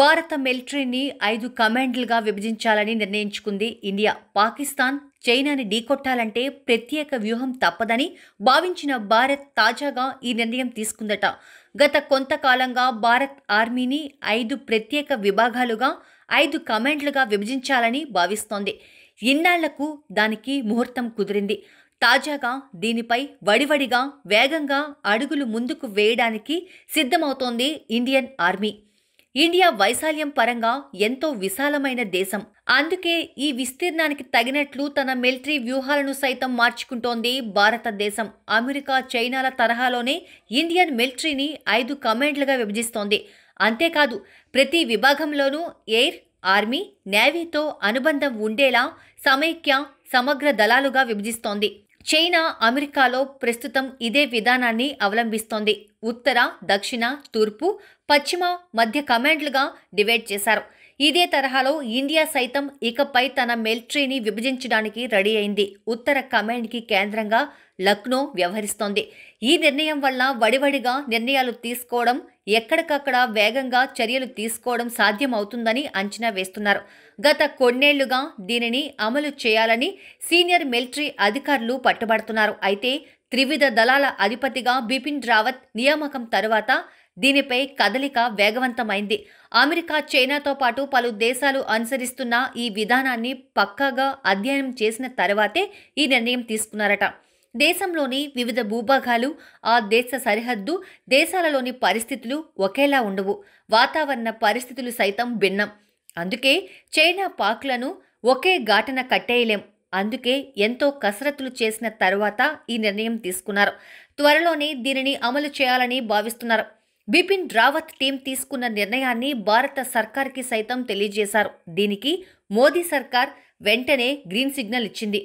భారత మిలిటరీని ఐదు కమాండ్లుగా విభజించాలని నిర్ణయించుకుంది ఇండియా పాకిస్తాన్ చైనాని ఢీకొట్టాలంటే ప్రత్యేక వ్యూహం తప్పదని భావించిన భారత్ తాజాగా ఈ నిర్ణయం తీసుకుందట గత కొంతకాలంగా భారత్ ఆర్మీని ఐదు ప్రత్యేక విభాగాలుగా ఐదు కమాండ్లుగా విభజించాలని భావిస్తోంది ఇన్నాళ్లకు దానికి ముహూర్తం కుదిరింది తాజాగా దీనిపై వడివడిగా వేగంగా అడుగులు ముందుకు వేయడానికి సిద్ధమవుతోంది ఇండియన్ ఆర్మీ ఇండియా వైశాల్యం పరంగా ఎంతో విశాలమైన దేశం అందుకే ఈ విస్తీర్ణానికి తగినట్లు తన మిలిటరీ వ్యూహాలను సైతం మార్చుకుంటోంది భారతదేశం అమెరికా చైనాల తరహాలోనే ఇండియన్ మిలిటరీని ఐదు కమాండ్లుగా విభజిస్తోంది అంతేకాదు ప్రతి విభాగంలోనూ ఎయిర్ ఆర్మీ నేవీతో అనుబంధం ఉండేలా సమైక్య సమగ్ర దళాలుగా విభజిస్తోంది చైనా అమెరికాలో ప్రస్తుతం ఇదే విధానాన్ని అవలంబిస్తోంది ఉత్తర దక్షిణ తూర్పు పశ్చిమ మధ్య కమాండ్లుగా డివైడ్ చేశారు ఇదే తరహాలో ఇండియా సైతం ఇకపై తన మిలిటరీని విభజించడానికి రెడీ అయింది ఉత్తర కమాండ్కి కేంద్రంగా లక్నో వ్యవహరిస్తోంది ఈ నిర్ణయం వల్ల వడివడిగా నిర్ణయాలు తీసుకోవడం ఎక్కడికక్కడ వేగంగా చర్యలు తీసుకోవడం సాధ్యమవుతుందని అంచనా వేస్తున్నారు గత కొన్నేళ్లుగా దీనిని అమలు చేయాలని సీనియర్ మిలిటరీ అధికారులు పట్టుబడుతున్నారు అయితే త్రివిధ దళాల అధిపతిగా బిపిన్ రావత్ నియామకం తరువాత దీనిపై కదలిక వేగవంతమైంది అమెరికా చైనాతో పాటు పలు దేశాలు అనుసరిస్తున్న ఈ విధానాన్ని పక్కాగా అధ్యయనం చేసిన తర్వాతే ఈ నిర్ణయం తీసుకున్నారట దేశంలోని వివిధ భూభాగాలు ఆ దేశ సరిహద్దు దేశాలలోని పరిస్థితులు ఒకేలా ఉండవు వాతావరణ పరిస్థితులు సైతం భిన్నం అందుకే చైనా పాక్లను ఒకే ఘాటన కట్టేయలేం అందుకే ఎంతో కసరత్తులు చేసిన తర్వాత ఈ నిర్ణయం తీసుకున్నారు త్వరలోనే దీనిని అమలు చేయాలని భావిస్తున్నారు బిపిన్ రావత్ టీం తీసుకున్న నిర్ణయాన్ని భారత సర్కార్కి సైతం తెలియజేశారు దీనికి మోదీ సర్కార్ వెంటనే గ్రీన్ సిగ్నల్ ఇచ్చింది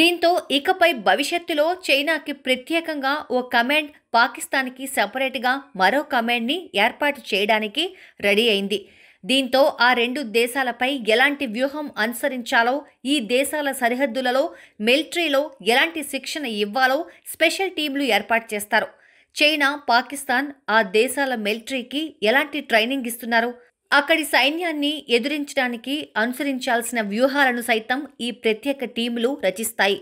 దీంతో ఇకపై భవిష్యత్తులో చైనాకి ప్రత్యేకంగా ఓ కమాండ్ పాకిస్తాన్కి సపరేట్గా మరో కమాండ్ని ఏర్పాటు చేయడానికి రెడీ అయింది దీంతో ఆ రెండు దేశాలపై ఎలాంటి వ్యూహం అనుసరించాలో ఈ దేశాల సరిహద్దులలో మిలిటరీలో ఎలాంటి శిక్షణ ఇవ్వాలో స్పెషల్ టీంలు ఏర్పాటు చేస్తారు చైనా పాకిస్తాన్ ఆ దేశాల మిలిటరీకి ఎలాంటి ట్రైనింగ్ ఇస్తున్నారు అక్కడి సైన్యాన్ని ఎదురించడానికి అనుసరించాల్సిన వ్యూహాలను సైతం ఈ ప్రత్యేక టీములు రచిస్తాయి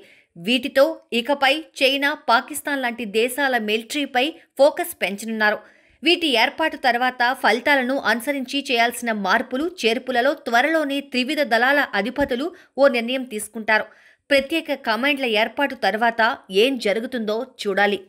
వీటితో ఇకపై చైనా పాకిస్తాన్ లాంటి దేశాల మిలిటరీపై ఫోకస్ పెంచనున్నారు వీటి ఏర్పాటు తర్వాత ఫలితాలను అనుసరించి చేయాల్సిన మార్పులు చేర్పులలో త్వరలోనే త్రివిధ దళాల అధిపతులు ఓ నిర్ణయం తీసుకుంటారు ప్రత్యేక కమాండ్ల ఏర్పాటు తర్వాత ఏం జరుగుతుందో చూడాలి